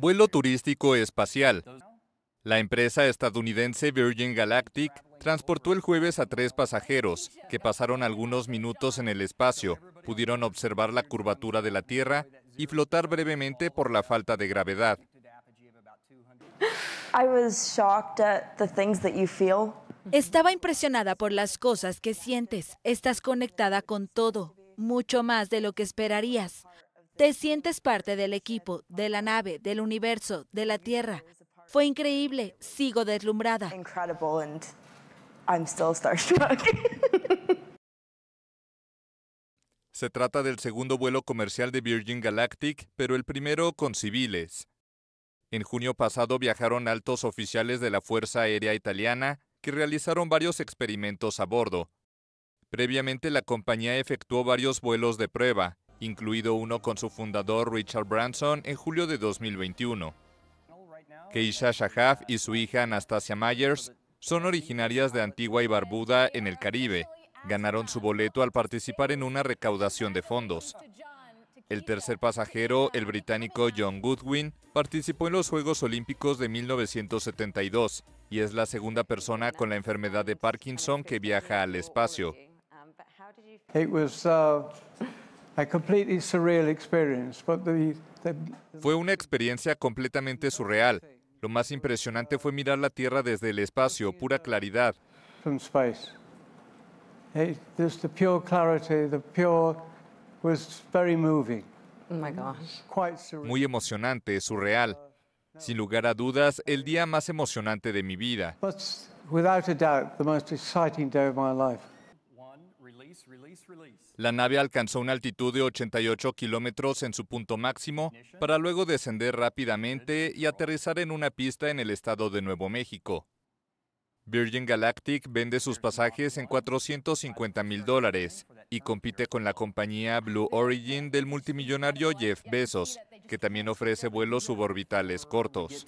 Vuelo turístico espacial. La empresa estadounidense Virgin Galactic transportó el jueves a tres pasajeros que pasaron algunos minutos en el espacio, pudieron observar la curvatura de la Tierra y flotar brevemente por la falta de gravedad. Estaba impresionada por las cosas que sientes. Estás conectada con todo, mucho más de lo que esperarías. Te sientes parte del equipo, de la nave, del universo, de la Tierra. Fue increíble, sigo deslumbrada. Se trata del segundo vuelo comercial de Virgin Galactic, pero el primero con civiles. En junio pasado viajaron altos oficiales de la Fuerza Aérea Italiana, que realizaron varios experimentos a bordo. Previamente la compañía efectuó varios vuelos de prueba, incluido uno con su fundador Richard Branson en julio de 2021. Keisha Shahaf y su hija Anastasia Myers son originarias de Antigua y Barbuda en el Caribe. Ganaron su boleto al participar en una recaudación de fondos. El tercer pasajero, el británico John Goodwin, participó en los Juegos Olímpicos de 1972 y es la segunda persona con la enfermedad de Parkinson que viaja al espacio. Uh, fue una experiencia completamente surreal. Lo más impresionante fue mirar la Tierra desde el espacio, pura claridad. Muy emocionante, surreal. Sin lugar a dudas, el día más emocionante de mi vida. La nave alcanzó una altitud de 88 kilómetros en su punto máximo para luego descender rápidamente y aterrizar en una pista en el estado de Nuevo México. Virgin Galactic vende sus pasajes en 450 mil dólares y compite con la compañía Blue Origin del multimillonario Jeff Bezos, que también ofrece vuelos suborbitales cortos.